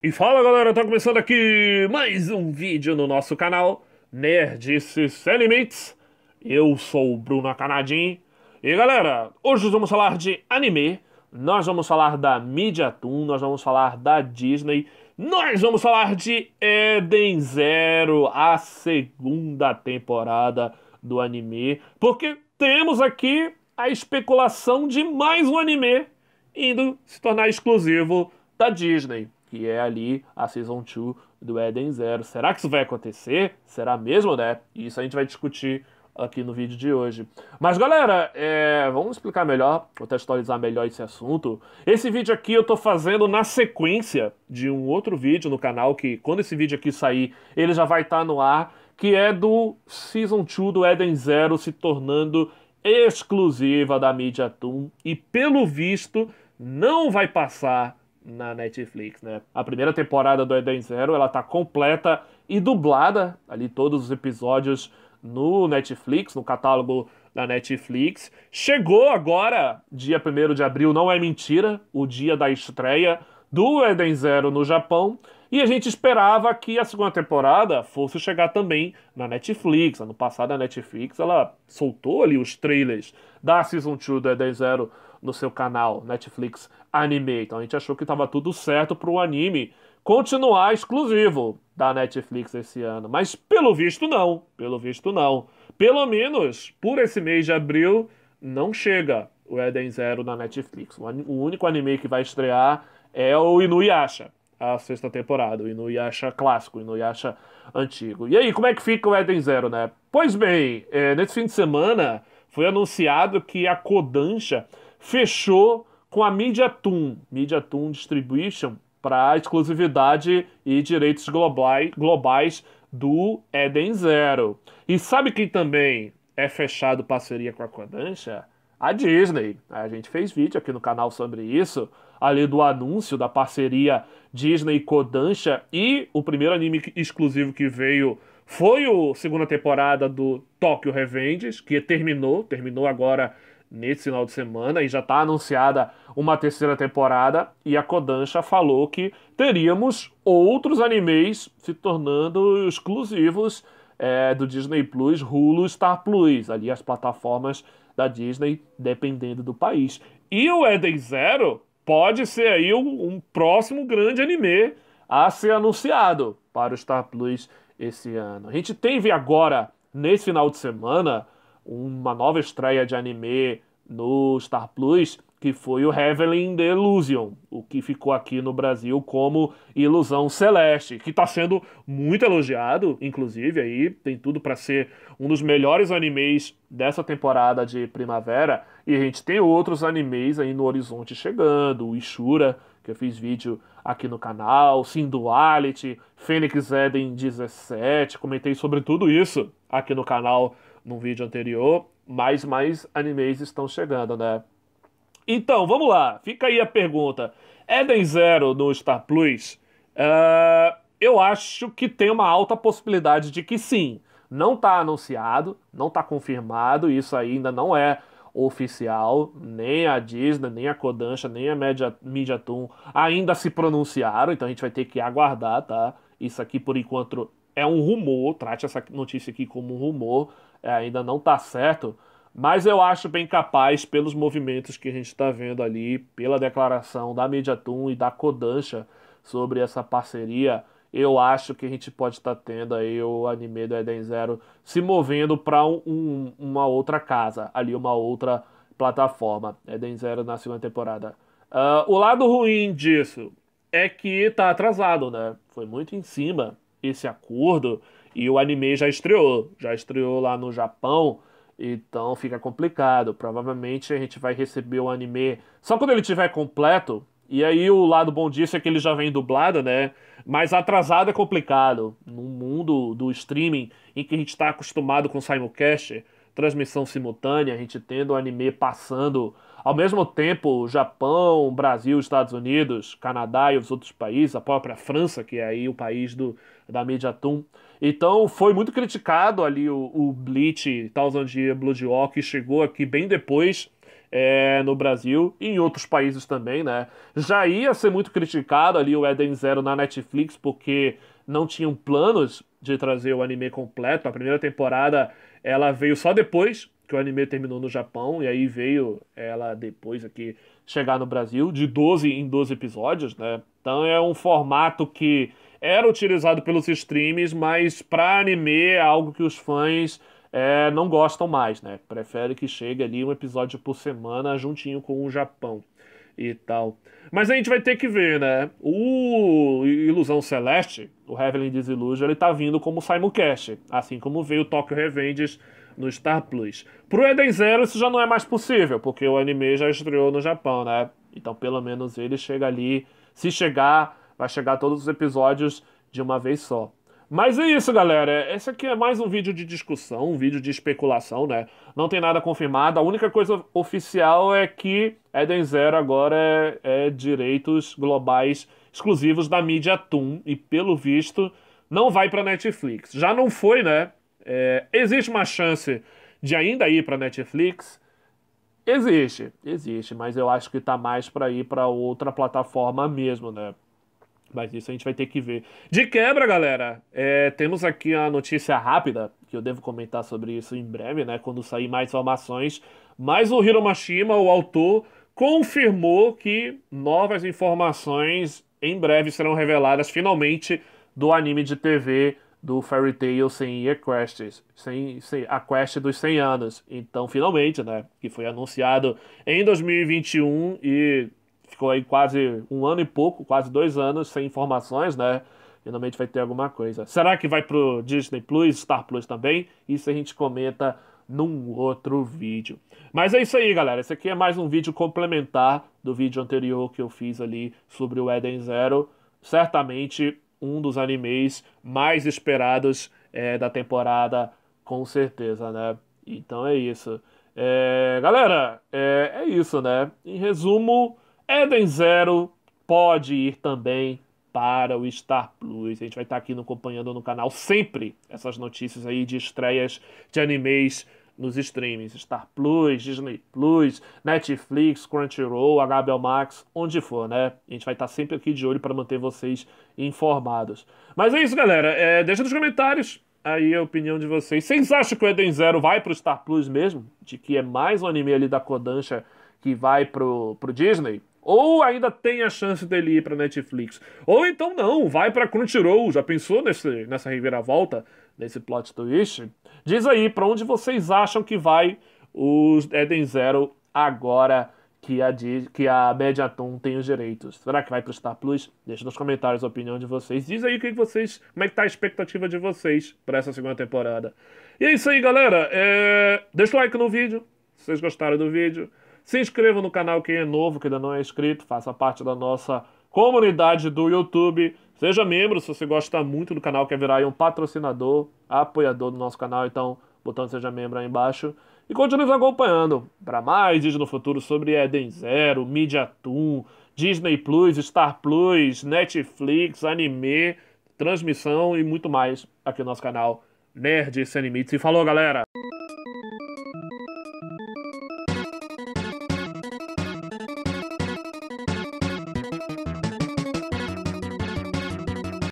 E fala galera, tá começando aqui mais um vídeo no nosso canal Nerdice Sem Limites Eu sou o Bruno Canadim E galera, hoje vamos falar de anime Nós vamos falar da Mediatoon, nós vamos falar da Disney Nós vamos falar de Eden Zero, a segunda temporada do anime Porque temos aqui a especulação de mais um anime Indo se tornar exclusivo da Disney que é ali a Season 2 do Eden Zero. Será que isso vai acontecer? Será mesmo, né? Isso a gente vai discutir aqui no vídeo de hoje. Mas galera, é... vamos explicar melhor, contextualizar melhor esse assunto. Esse vídeo aqui eu tô fazendo na sequência de um outro vídeo no canal, que quando esse vídeo aqui sair, ele já vai estar tá no ar, que é do Season 2 do Eden Zero se tornando exclusiva da mídia e pelo visto não vai passar na Netflix, né? A primeira temporada do Eden Zero, ela tá completa e dublada, ali todos os episódios no Netflix, no catálogo da Netflix. Chegou agora, dia 1 de abril, não é mentira, o dia da estreia do Eden Zero no Japão. E a gente esperava que a segunda temporada fosse chegar também na Netflix. Ano passado a Netflix ela soltou ali os trailers da Season 2 do Eden Zero no seu canal Netflix Anime. Então a gente achou que estava tudo certo para o anime continuar exclusivo da Netflix esse ano. Mas pelo visto não, pelo visto não. Pelo menos por esse mês de abril não chega o Eden Zero na Netflix. O único anime que vai estrear é o Inuyasha, a sexta temporada, o Inuyasha clássico, o Inuyasha antigo. E aí, como é que fica o Eden Zero, né? Pois bem, é, nesse fim de semana foi anunciado que a Kodansha fechou com a Mediatom, Mediatom Distribution, para exclusividade e direitos globais, globais do Eden Zero. E sabe quem também é fechado parceria com a Kodansha? A Disney. A gente fez vídeo aqui no canal sobre isso, ali do anúncio da parceria Disney-Kodansha e o primeiro anime exclusivo que veio foi o segunda temporada do Tokyo Revengers, que terminou, terminou agora nesse final de semana e já está anunciada uma terceira temporada e a Kodansha falou que teríamos outros animes se tornando exclusivos é, do Disney Plus, Hulu, Star Plus, ali as plataformas da Disney dependendo do país. E o Eden Zero pode ser aí um, um próximo grande anime a ser anunciado para o Star Plus esse ano. A gente teve agora nesse final de semana uma nova estreia de anime no Star Plus, que foi o Heavenly Delusion, o que ficou aqui no Brasil como Ilusão Celeste, que está sendo muito elogiado, inclusive aí tem tudo para ser um dos melhores animes dessa temporada de primavera, e a gente tem outros animes aí no horizonte chegando, o Ishura, que eu fiz vídeo aqui no canal, Sim Duality, Phoenix Eden 17, comentei sobre tudo isso aqui no canal num vídeo anterior, mais mais animes estão chegando, né? Então, vamos lá. Fica aí a pergunta. Eden Zero no Star Plus, uh, eu acho que tem uma alta possibilidade de que sim. Não está anunciado, não está confirmado, isso ainda não é oficial, nem a Disney, nem a Kodansha, nem a Media, ainda se pronunciaram, então a gente vai ter que aguardar, tá? Isso aqui por enquanto é um rumor, trate essa notícia aqui como um rumor, é, ainda não está certo, mas eu acho bem capaz pelos movimentos que a gente está vendo ali, pela declaração da Mediatum e da Kodansha sobre essa parceria, eu acho que a gente pode estar tá tendo aí o anime do Eden Zero se movendo para um, um, uma outra casa, ali uma outra plataforma. Eden Zero na segunda temporada. Uh, o lado ruim disso é que está atrasado, né? Foi muito em cima esse acordo. E o anime já estreou, já estreou lá no Japão, então fica complicado. Provavelmente a gente vai receber o anime só quando ele tiver completo. E aí o lado bom disso é que ele já vem dublado, né? Mas atrasado é complicado. No mundo do streaming em que a gente está acostumado com simulcast, transmissão simultânea, a gente tendo o anime passando ao mesmo tempo Japão, Brasil, Estados Unidos, Canadá e os outros países, a própria França, que é aí o país do, da Mediatom. Então foi muito criticado ali o, o Bleach Thousand Year Blood War, que chegou aqui bem depois é, no Brasil e em outros países também, né? Já ia ser muito criticado ali o Eden Zero na Netflix, porque não tinham planos de trazer o anime completo. A primeira temporada ela veio só depois que o anime terminou no Japão, e aí veio ela depois aqui chegar no Brasil, de 12 em 12 episódios, né? Então é um formato que era utilizado pelos streams, mas para anime é algo que os fãs é, não gostam mais, né? Prefere que chegue ali um episódio por semana juntinho com o Japão e tal. Mas a gente vai ter que ver, né? O Ilusão Celeste, o Heavenly Disillusion, ele tá vindo como simulcast, assim como veio o Tokyo Revengers no Star Plus. Pro Eden Zero isso já não é mais possível, porque o anime já estreou no Japão, né? Então pelo menos ele chega ali, se chegar vai chegar todos os episódios de uma vez só. Mas é isso, galera. É, esse aqui é mais um vídeo de discussão, um vídeo de especulação, né? Não tem nada confirmado. A única coisa oficial é que Eden Zero agora é, é direitos globais exclusivos da mídia Toon. E pelo visto, não vai pra Netflix. Já não foi, né? É, existe uma chance de ainda ir pra Netflix? Existe, existe. Mas eu acho que tá mais pra ir pra outra plataforma mesmo, né? Mas isso a gente vai ter que ver. De quebra, galera, é, temos aqui a notícia rápida, que eu devo comentar sobre isso em breve, né? Quando sair mais informações. Mas o Hiro Mashima, o autor, confirmou que novas informações em breve serão reveladas, finalmente, do anime de TV do Fairy Tail sem Year Quests, sem, sem a quest dos 100 anos. Então, finalmente, né? Que foi anunciado em 2021 e ficou aí quase um ano e pouco, quase dois anos, sem informações, né? Finalmente vai ter alguma coisa. Será que vai pro Disney Plus, Star Plus também? Isso a gente comenta num outro vídeo. Mas é isso aí, galera. Esse aqui é mais um vídeo complementar do vídeo anterior que eu fiz ali sobre o Eden Zero. Certamente um dos animes mais esperados é, da temporada, com certeza, né? Então é isso. É, galera, é, é isso, né? Em resumo, Eden Zero pode ir também para o Star Plus. A gente vai estar aqui no, acompanhando no canal sempre essas notícias aí de estreias de animes nos streams. Star Plus, Disney Plus, Netflix, Crunchyroll, HBO Max, onde for, né? A gente vai estar sempre aqui de olho para manter vocês informados. Mas é isso, galera. É, deixa nos comentários aí a opinião de vocês. Vocês acham que o Eden Zero vai para o Star Plus mesmo? De que é mais um anime ali da Kodansha que vai pro, pro Disney? Ou ainda tem a chance dele ir para Netflix. Ou então não, vai para Crunchyroll. Já pensou nesse, nessa reviravolta, nesse plot twist? Diz aí para onde vocês acham que vai o Eden Zero agora que a, que a Mediatom tem os direitos. Será que vai pro Star Plus? Deixa nos comentários a opinião de vocês. Diz aí o que vocês, como é que tá a expectativa de vocês para essa segunda temporada. E é isso aí, galera. É... Deixa o like no vídeo, se vocês gostaram do vídeo. Se inscreva no canal quem é novo, que ainda não é inscrito, faça parte da nossa comunidade do YouTube. Seja membro se você gosta muito do canal, quer virar um patrocinador, apoiador do nosso canal, então botão seja membro aí embaixo. E continue nos acompanhando para mais vídeos no futuro sobre Eden Zero, Media Toon, Disney Plus, Star Plus, Netflix, anime, transmissão e muito mais aqui no nosso canal Nerd Sem Limites. E falou, galera!